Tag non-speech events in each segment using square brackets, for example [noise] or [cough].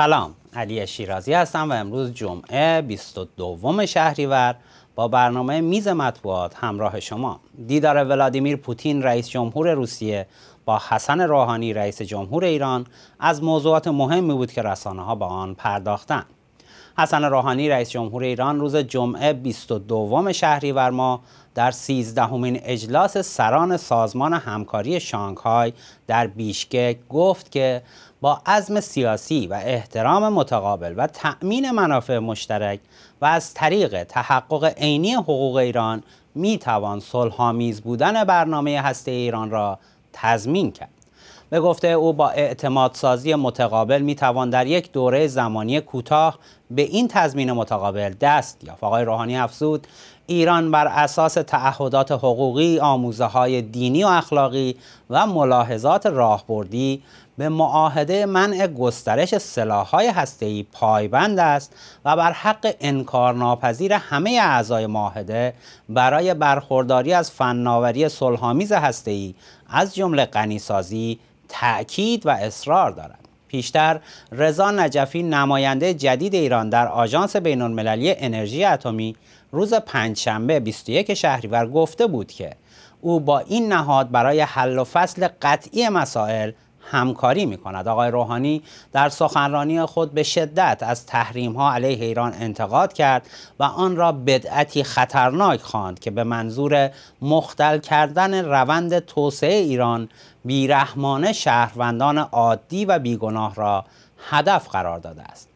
سلام علی شیرازی هستم و امروز جمعه 22 شهریور با برنامه میز مطبوعات همراه شما دیدار ولادیمیر پوتین رئیس جمهور روسیه با حسن روحانی رئیس جمهور ایران از موضوعات مهمی بود که رسانه ها با آن پرداختند حسن روحانی رئیس جمهور ایران روز جمعه 22 شهریور ماه در 13 همین اجلاس سران سازمان همکاری شانگهای در بیشکک گفت که با عزم سیاسی و احترام متقابل و تأمین منافع مشترک و از طریق تحقق عینی حقوق ایران می توان صلحآمیز بودن برنامه هسته ایران را تضمین کرد. به گفته او با اعتمادسازی متقابل می توان در یک دوره زمانی کوتاه به این تضمین متقابل دست یافت آقای روحانی افزود ایران بر اساس تعهدات حقوقی، آموزه های دینی و اخلاقی و ملاحظات راهبردی به معاهده منع گسترش های هستهی پایبند است و بر حق انکارناپذیر همه اعضای معاهده برای برخورداری از فناوری سلحامیز هستهی، از جمله غنیسازی تأکید و اصرار دارد پیشتر رضا نجفی نماینده جدید ایران در آژانس بین‌المللی انرژی اتمی روز پنجشنبه 21 شهریور گفته بود که او با این نهاد برای حل و فصل قطعی مسائل همکاری می کند آقای روحانی در سخنرانی خود به شدت از تحریم ها علیه ایران انتقاد کرد و آن را بدعتی خطرناک خواند که به منظور مختل کردن روند توسعه ایران بیرحمانه شهروندان عادی و بیگناه را هدف قرار داده است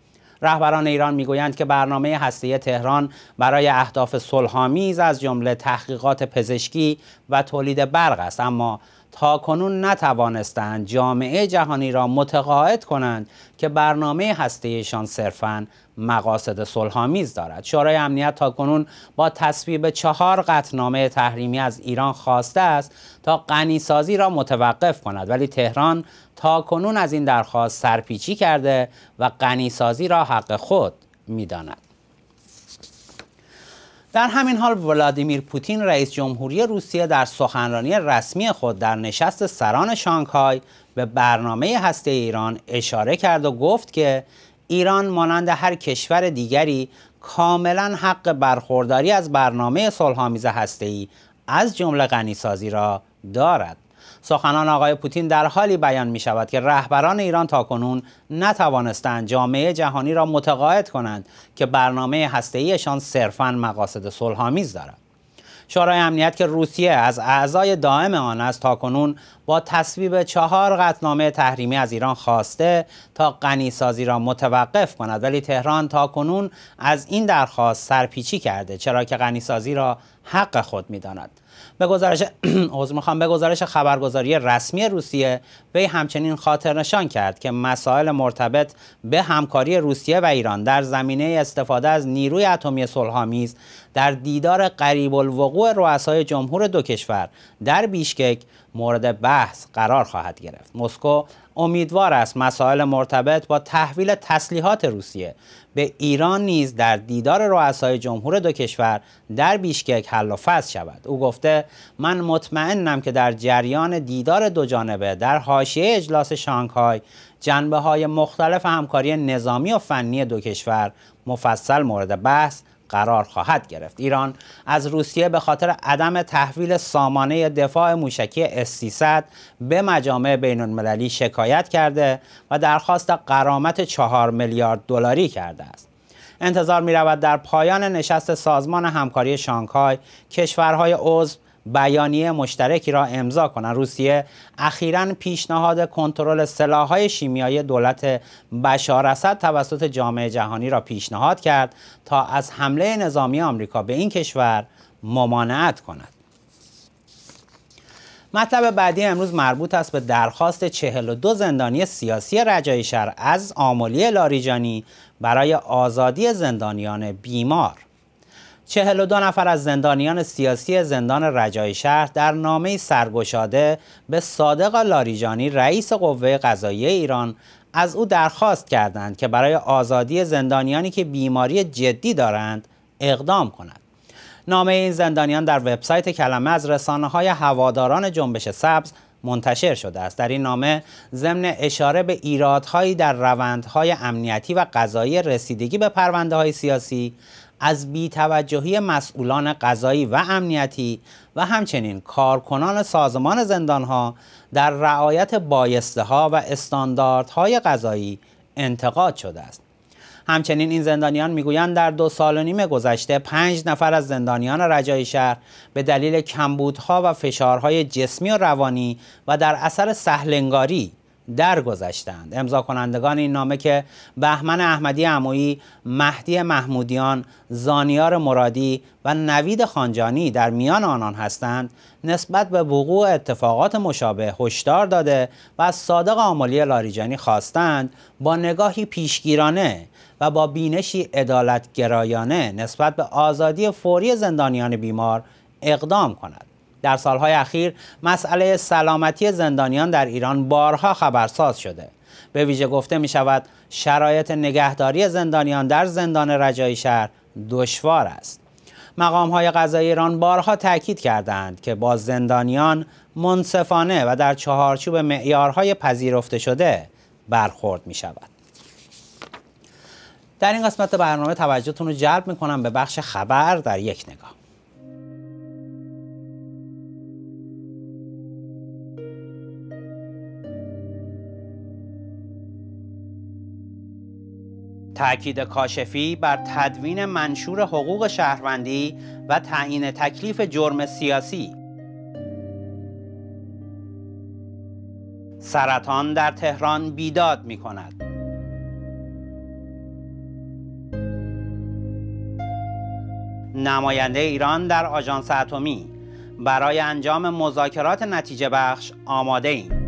رهبران ایران میگویند که برنامه هستی تهران برای اهداف صلحآمیز از جمله تحقیقات پزشکی و تولید برق است اما تاکنون نتوانستند جامعه جهانی را متقاعد کنند که برنامه هستیشان صرفا مقاصد صلحآمیز دارد شورای امنیت تاکنون با تصویب چهار قطنامه تحریمی از ایران خواسته است تا غنیسازی را متوقف کند ولی تهران تاکنون از این درخواست سرپیچی کرده و غنیسازی را حق خود میداند در همین حال ولادیمیر پوتین رئیس جمهوری روسیه در سخنرانی رسمی خود در نشست سران شانگهای به برنامه هسته ایران اشاره کرد و گفت که ایران مانند هر کشور دیگری کاملا حق برخورداری از برنامه صلحآمیز ای از جمله غنیسازی را دارد سخنان آقای پوتین در حالی بیان می شود که رهبران ایران تاکنون نتوانستند جامعه جهانی را متقاعد کنند که برنامه ایشان صرفا مقاصد صلحآمیز دارد شورای امنیت که روسیه از اعضای دائم آن است تاکنون با تصویب چهار قطنامه تحریمی از ایران خواسته تا غنیسازی را متوقف کند ولی تهران تاکنون از این درخواست سرپیچی کرده چرا که غنیسازی را حق خود میداند به گزارش عذر [clears throat] میخوام به گزارش خبرگزاری رسمی روسیه وی همچنین خاطر نشان کرد که مسائل مرتبط به همکاری روسیه و ایران در زمینه استفاده از نیروی اتمی صلحآمیز در دیدار قریب الوقوع رؤسای جمهور دو کشور در بیشکک مورد بحث قرار خواهد گرفت مسکو امیدوار است مسائل مرتبط با تحویل تسلیحات روسیه به ایران نیز در دیدار رؤسای جمهور دو کشور در بیشکک حل و فصل شود او گفته من مطمئنم که در جریان دیدار دو جانبه در حاشیه اجلاس شانگهای جنبه های مختلف همکاری نظامی و فنی دو کشور مفصل مورد بحث قرار خواهد گرفت ایران از روسیه به خاطر عدم تحویل سامانه دفاع موشکی s به مجامع بین المللی شکایت کرده و درخواست قرامت چهار میلیارد دلاری کرده است انتظار می رود در پایان نشست سازمان همکاری شانگهای کشورهای عضو بیانیه مشترکی را امضا کنند روسیه اخیرا پیشنهاد کنترل سلاحهای شیمیایی دولت بشار اسد توسط جامعه جهانی را پیشنهاد کرد تا از حمله نظامی آمریکا به این کشور ممانعت کند مطلب بعدی امروز مربوط است به درخواست 42 زندانی سیاسی رجایی شهر از آملی لاریجانی برای آزادی زندانیان بیمار دو نفر از زندانیان سیاسی زندان رجای شهر در نامه سرگشاده به صادق لاریجانی رئیس قوه قضایی ایران از او درخواست کردند که برای آزادی زندانیانی که بیماری جدی دارند اقدام کند. نامه این زندانیان در وبسایت کلمه از رسانه های هواداران جنبش سبز منتشر شده است در این نامه ضمن اشاره به ایرادهایی در روندهای امنیتی و قضایی رسیدگی به پرونده های سیاسی از بیتوجهی مسئولان قضایی و امنیتی و همچنین کارکنان سازمان زندانها در رعایت بایسته ها و استانداردهای قضایی انتقاد شده است. همچنین این زندانیان میگویند در دو سال و نیم گذشته پنج نفر از زندانیان رجای شهر به دلیل کمبودها و فشارهای جسمی و روانی و در اثر سهلنگاری درگذشتند امضا کنندگان این نامه که بهمن احمدی عمویی مهدی محمودیان زانیار مرادی و نوید خانجانی در میان آنان هستند نسبت به وقوع اتفاقات مشابه هشدار داده و از صادق آملی لاریجانی خواستند با نگاهی پیشگیرانه و با بینشی عدالتگرایانه نسبت به آزادی فوری زندانیان بیمار اقدام کند در سالهای اخیر مسئله سلامتی زندانیان در ایران بارها خبرساز شده به ویژه گفته می شود شرایط نگهداری زندانیان در زندان رجایی شهر دشوار است مقام های قضایی ایران بارها تاکید کردند که با زندانیان منصفانه و در چهارچوب معیارهای پذیرفته شده برخورد می شود. در این قسمت برنامه توجهتون رو جلب می به بخش خبر در یک نگاه. تأکید کاشفی بر تدوین منشور حقوق شهروندی و تعیین تکلیف جرم سیاسی سرطان در تهران بیداد می کند نماینده ایران در آژانس اتمی برای انجام مذاکرات نتیجه بخش آماده ایم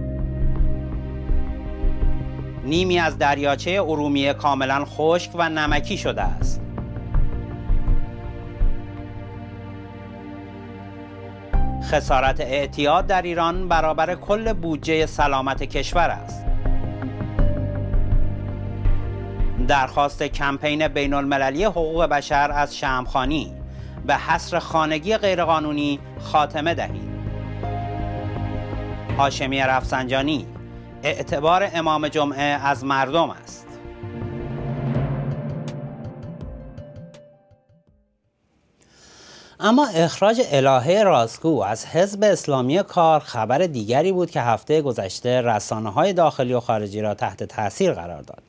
نیمی از دریاچه ارومیه کاملا خشک و نمکی شده است. خسارت اعتیاد در ایران برابر کل بودجه سلامت کشور است. درخواست کمپین بین المللی حقوق بشر از شمخانی به حصر خانگی غیرقانونی خاتمه دهید. هاشمی رفسنجانی اعتبار امام جمعه از مردم است اما اخراج الهه رازگو از حزب اسلامی کار خبر دیگری بود که هفته گذشته رسانه های داخلی و خارجی را تحت تاثیر قرار داد.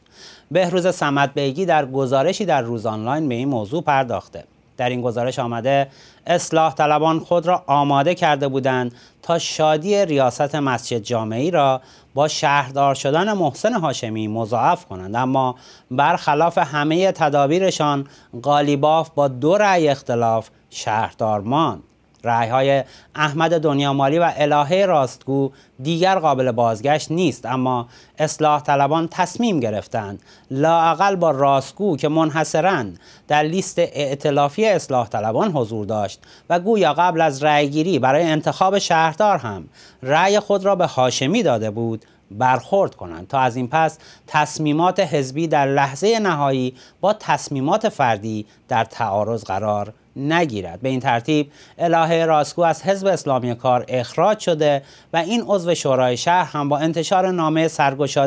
بهروز سمت بیگی در گزارشی در روز آنلاین به این موضوع پرداخته. در این گزارش آمده اصلاح طلبان خود را آماده کرده بودند تا شادی ریاست مسجد جامعی را با شهردار شدن محسن هاشمی مضاعف کنند اما برخلاف همه تدابیرشان قالیباف با دو رأی اختلاف شهردار ماند رعی های احمد دنیامالی و الهه راستگو دیگر قابل بازگشت نیست اما اصلاح طلبان تصمیم گرفتند لاعقل با راستگو که منحصرا در لیست ائتلافی اصلاح طلبان حضور داشت و گویا قبل از رأیگیری برای انتخاب شهردار هم رأی خود را به هاشمی داده بود برخورد کنند تا از این پس تصمیمات حزبی در لحظه نهایی با تصمیمات فردی در تعارض قرار نگیرد به این ترتیب الهه راسکو از حزب اسلامی کار اخراج شده و این عضو شورای شهر هم با انتشار نامه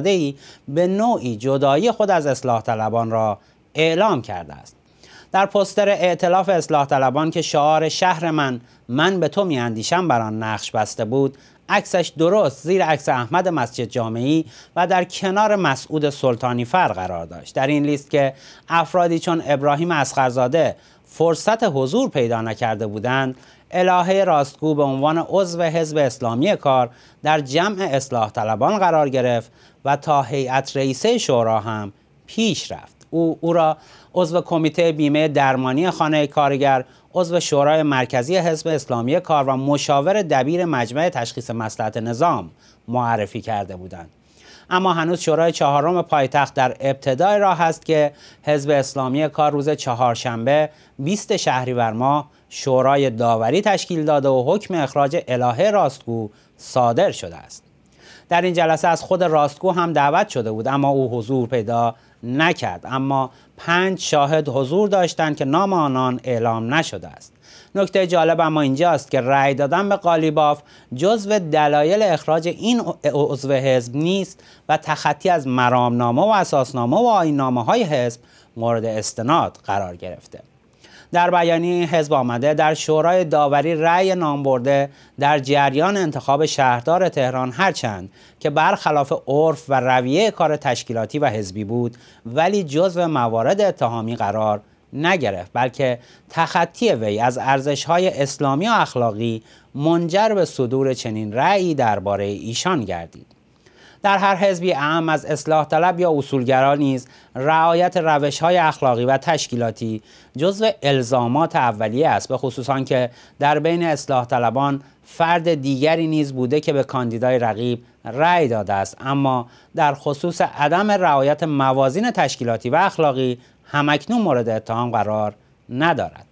ای به نوعی جدایی خود از اصلاح طلبان را اعلام کرده است در پستر ائتلاف اصلاح طلبان که شعار شهر من من به تو میاندیشم بر آن نقش بسته بود عکسش درست زیر عکس احمد مسجد جامعی و در کنار مسعود سلطانی فر قرار داشت در این لیست که افرادی چون ابراهیم اسخرزاده فرصت حضور پیدا نکرده بودند الهه راستگو به عنوان عضو حزب اسلامی کار در جمع اصلاح طلبان قرار گرفت و تا هیئت رئیسه شورا هم پیش رفت او او را عضو کمیته بیمه درمانی خانه کارگر عضو شورای مرکزی حزب اسلامی کار و مشاور دبیر مجمع تشخیص مسلحت نظام معرفی کرده بودند. اما هنوز شورای چهارم پایتخت در ابتدای راه است که حزب اسلامی کار روز چهارشنبه 20 شهریور ماه شورای داوری تشکیل داده و حکم اخراج الهه راستگو صادر شده است. در این جلسه از خود راستگو هم دعوت شده بود اما او حضور پیدا نکرد اما پنج شاهد حضور داشتند که نام آنان اعلام نشده است نکته جالب اما اینجاست که رأی دادن به قالیباف جزو دلایل اخراج این عضو حزب نیست و تخطی از مرامنامه و اساسنامه و آینامه های حزب مورد استناد قرار گرفته در بیانیه حزب آمده در شورای داوری رأی نامبرده در جریان انتخاب شهردار تهران هرچند که برخلاف عرف و رویه کار تشکیلاتی و حزبی بود ولی جزو موارد اتهامی قرار نگرفت بلکه تخطی وی از ارزش‌های اسلامی و اخلاقی منجر به صدور چنین رأیی درباره ایشان گردید در هر حزبی اهم از اصلاح طلب یا اصولگرا نیز رعایت روش های اخلاقی و تشکیلاتی جزو الزامات اولیه است به خصوص که در بین اصلاح طلبان فرد دیگری نیز بوده که به کاندیدای رقیب رأی داده است اما در خصوص عدم رعایت موازین تشکیلاتی و اخلاقی همکنون مورد اتهام قرار ندارد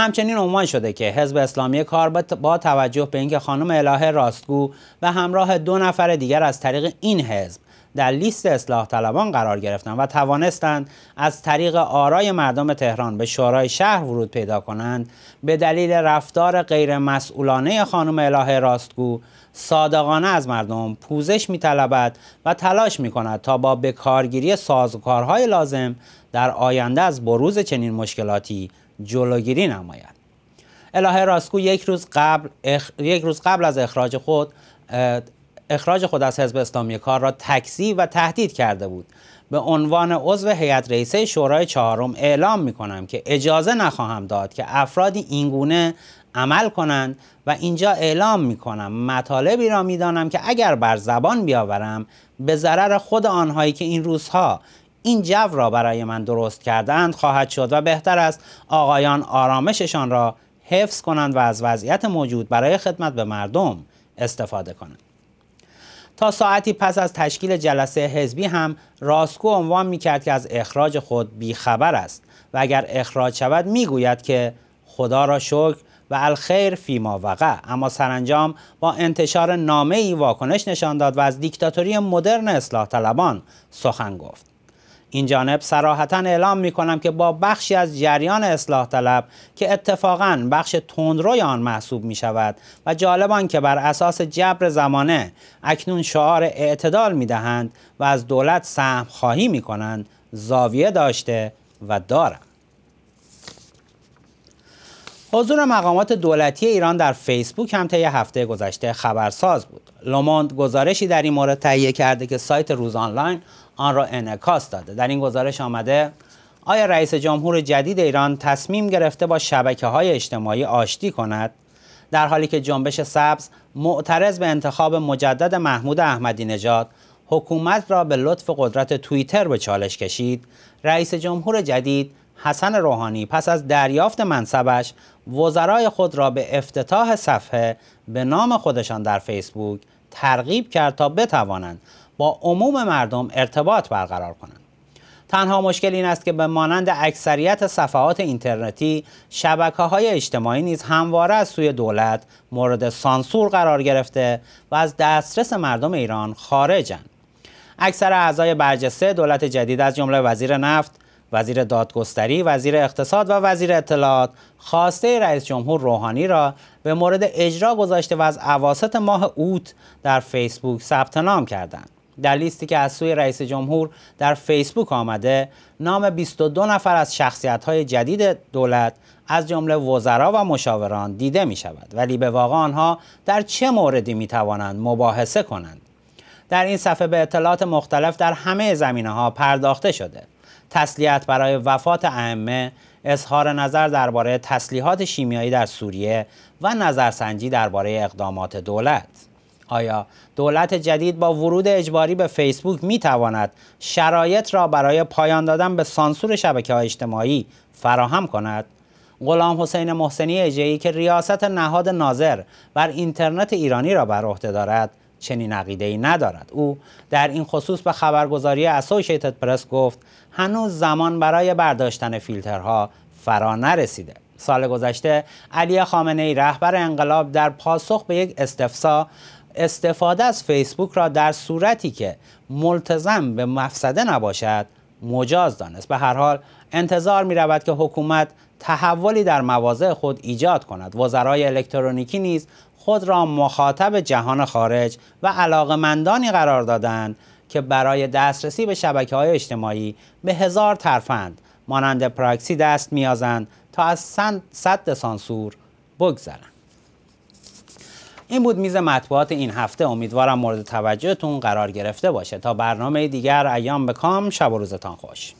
همچنین عنوان شده که حزب اسلامی کار با توجه به اینکه خانم الهه راستگو و همراه دو نفر دیگر از طریق این حزب در لیست اصلاح طلبان قرار گرفتند و توانستند از طریق آرای مردم تهران به شورای شهر ورود پیدا کنند به دلیل رفتار غیر مسئولانه خانم الهه راستگو صادقانه از مردم پوزش میطلبد و تلاش می کند تا با بکارگیری سازوکارهای لازم در آینده از بروز چنین مشکلاتی جلوگیری نماید الهه راسکو یک روز قبل اخ... یک روز قبل از اخراج خود اخراج خود از حزب اسلامی کار را تکذیب و تهدید کرده بود به عنوان عضو هیئت رئیسه شورای چهارم اعلام می کنم که اجازه نخواهم داد که افرادی اینگونه عمل کنند و اینجا اعلام می کنم مطالبی را می دانم که اگر بر زبان بیاورم به ضرر خود آنهایی که این روزها این جو را برای من درست کردند خواهد شد و بهتر است آقایان آرامششان را حفظ کنند و از وضعیت موجود برای خدمت به مردم استفاده کنند تا ساعتی پس از تشکیل جلسه حزبی هم راسکو عنوان می کرد که از اخراج خود بیخبر است و اگر اخراج شود می گوید که خدا را شکر و الخیر فیما وقع اما سرانجام با انتشار نامه ای واکنش نشان داد و از دیکتاتوری مدرن اصلاح طلبان سخن گفت این جانب سراحتا اعلام می کنم که با بخشی از جریان اصلاح طلب که اتفاقا بخش تندروی آن محسوب می شود و جالبان که بر اساس جبر زمانه اکنون شعار اعتدال می دهند و از دولت سهم خواهی می کنند زاویه داشته و دارم حضور مقامات دولتی ایران در فیسبوک هم طی هفته گذشته خبرساز بود. لوموند گزارشی در این مورد تهیه کرده که سایت روز آنلاین آن را انعکاس داده. در این گزارش آمده آیا رئیس جمهور جدید ایران تصمیم گرفته با شبکه های اجتماعی آشتی کند در حالی که جنبش سبز معترض به انتخاب مجدد محمود احمدی نژاد حکومت را به لطف قدرت توییتر به چالش کشید رئیس جمهور جدید حسن روحانی پس از دریافت منصبش وزرای خود را به افتتاح صفحه به نام خودشان در فیسبوک ترغیب کرد تا بتوانند با عموم مردم ارتباط برقرار کنند تنها مشکل این است که به مانند اکثریت صفحات اینترنتی شبکه های اجتماعی نیز همواره از سوی دولت مورد سانسور قرار گرفته و از دسترس مردم ایران خارجند. اکثر اعضای برجسته دولت جدید از جمله وزیر نفت وزیر دادگستری، وزیر اقتصاد و وزیر اطلاعات خواسته رئیس جمهور روحانی را به مورد اجرا گذاشته و از عواست ماه اوت در فیسبوک ثبت نام کردند. در لیستی که از سوی رئیس جمهور در فیسبوک آمده نام 22 نفر از های جدید دولت از جمله وزرا و مشاوران دیده می شود ولی به واقع آنها در چه موردی می توانند مباحثه کنند در این صفحه به اطلاعات مختلف در همه زمینه ها پرداخته شده تسلیت برای وفات ائمه اظهار نظر درباره تسلیحات شیمیایی در سوریه و نظرسنجی درباره اقدامات دولت آیا دولت جدید با ورود اجباری به فیسبوک می تواند شرایط را برای پایان دادن به سانسور شبکه های اجتماعی فراهم کند؟ غلام حسین محسنی اجهی که ریاست نهاد ناظر بر اینترنت ایرانی را بر عهده دارد چنین عقیده ای ندارد او در این خصوص به خبرگزاری اسوسییتد پرس گفت هنوز زمان برای برداشتن فیلترها فرا نرسیده سال گذشته علی خامنه ای رهبر انقلاب در پاسخ به یک استفسا استفاده از فیسبوک را در صورتی که ملتزم به مفسده نباشد مجاز دانست به هر حال انتظار می رود که حکومت تحولی در مواضع خود ایجاد کند وزرای الکترونیکی نیز خود را مخاطب جهان خارج و علاقمندانی قرار دادند که برای دسترسی به شبکه های اجتماعی به هزار ترفند مانند پراکسی دست میازند تا از صد سانسور بگذرند این بود میز مطبوعات این هفته امیدوارم مورد توجهتون قرار گرفته باشه تا برنامه دیگر ایام به کام شب و روزتان خوش